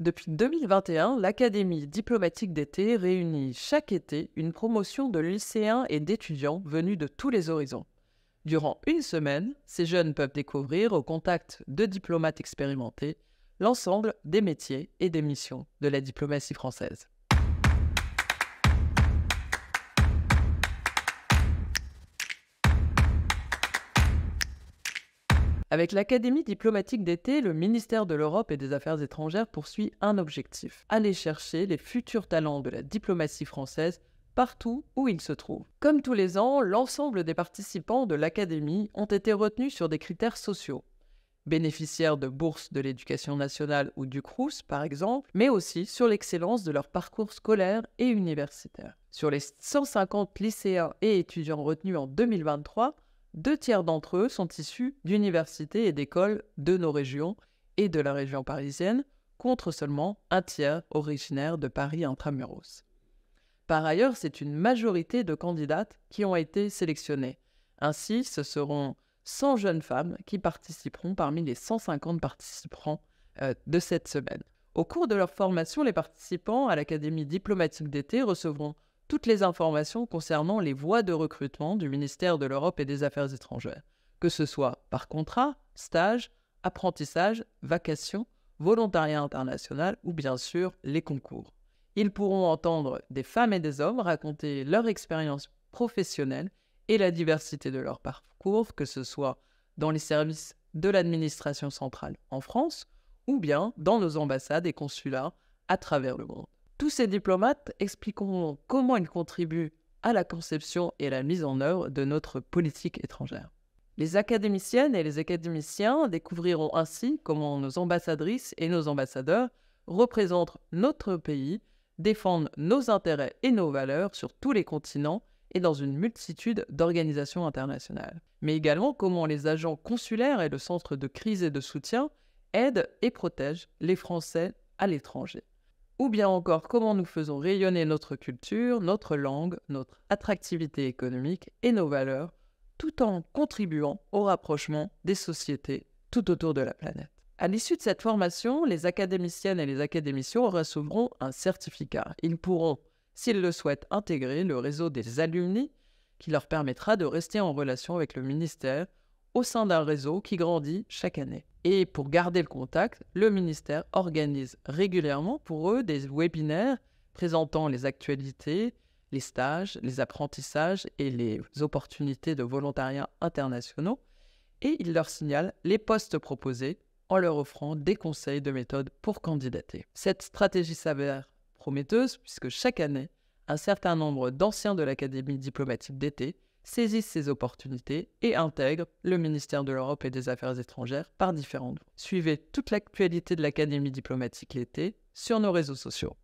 Depuis 2021, l'Académie diplomatique d'été réunit chaque été une promotion de lycéens et d'étudiants venus de tous les horizons. Durant une semaine, ces jeunes peuvent découvrir, au contact de diplomates expérimentés, l'ensemble des métiers et des missions de la diplomatie française. Avec l'Académie diplomatique d'été, le ministère de l'Europe et des Affaires étrangères poursuit un objectif, aller chercher les futurs talents de la diplomatie française partout où ils se trouvent. Comme tous les ans, l'ensemble des participants de l'Académie ont été retenus sur des critères sociaux bénéficiaires de bourses de l'éducation nationale ou du CRUS, par exemple, mais aussi sur l'excellence de leur parcours scolaire et universitaire. Sur les 150 lycéens et étudiants retenus en 2023, deux tiers d'entre eux sont issus d'universités et d'écoles de nos régions et de la région parisienne, contre seulement un tiers originaire de Paris intramuros. Par ailleurs, c'est une majorité de candidates qui ont été sélectionnées. Ainsi, ce seront 100 jeunes femmes qui participeront parmi les 150 participants euh, de cette semaine. Au cours de leur formation, les participants à l'Académie diplomatique d'été recevront toutes les informations concernant les voies de recrutement du ministère de l'Europe et des Affaires étrangères, que ce soit par contrat, stage, apprentissage, vacation, volontariat international ou bien sûr les concours. Ils pourront entendre des femmes et des hommes raconter leur expérience professionnelle et la diversité de leur parcours, que ce soit dans les services de l'administration centrale en France ou bien dans nos ambassades et consulats à travers le monde. Tous ces diplomates expliqueront comment ils contribuent à la conception et à la mise en œuvre de notre politique étrangère. Les académiciennes et les académiciens découvriront ainsi comment nos ambassadrices et nos ambassadeurs représentent notre pays, défendent nos intérêts et nos valeurs sur tous les continents et dans une multitude d'organisations internationales. Mais également comment les agents consulaires et le centre de crise et de soutien aident et protègent les Français à l'étranger ou bien encore comment nous faisons rayonner notre culture, notre langue, notre attractivité économique et nos valeurs, tout en contribuant au rapprochement des sociétés tout autour de la planète. À l'issue de cette formation, les académiciennes et les académiciens recevront un certificat. Ils pourront, s'ils le souhaitent, intégrer le réseau des alumni qui leur permettra de rester en relation avec le ministère au sein d'un réseau qui grandit chaque année. Et pour garder le contact, le ministère organise régulièrement pour eux des webinaires présentant les actualités, les stages, les apprentissages et les opportunités de volontariat internationaux. Et il leur signale les postes proposés en leur offrant des conseils de méthode pour candidater. Cette stratégie s'avère prometteuse puisque chaque année, un certain nombre d'anciens de l'Académie diplomatique d'été saisissent ces opportunités et intègrent le ministère de l'Europe et des Affaires étrangères par différentes voies. Suivez toute l'actualité de l'Académie diplomatique l'été sur nos réseaux sociaux.